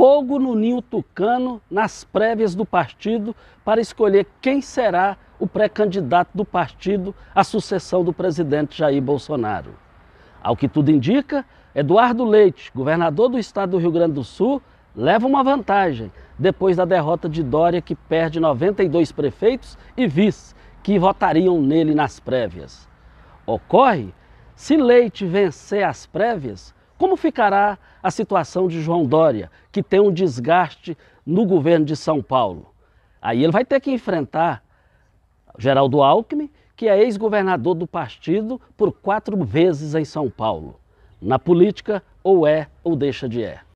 fogo no ninho tucano nas prévias do partido para escolher quem será o pré-candidato do partido à sucessão do presidente Jair Bolsonaro. Ao que tudo indica, Eduardo Leite, governador do estado do Rio Grande do Sul, leva uma vantagem depois da derrota de Dória, que perde 92 prefeitos e vice que votariam nele nas prévias. Ocorre, se Leite vencer as prévias, como ficará a situação de João Dória, que tem um desgaste no governo de São Paulo? Aí ele vai ter que enfrentar Geraldo Alckmin, que é ex-governador do partido por quatro vezes em São Paulo. Na política, ou é ou deixa de é.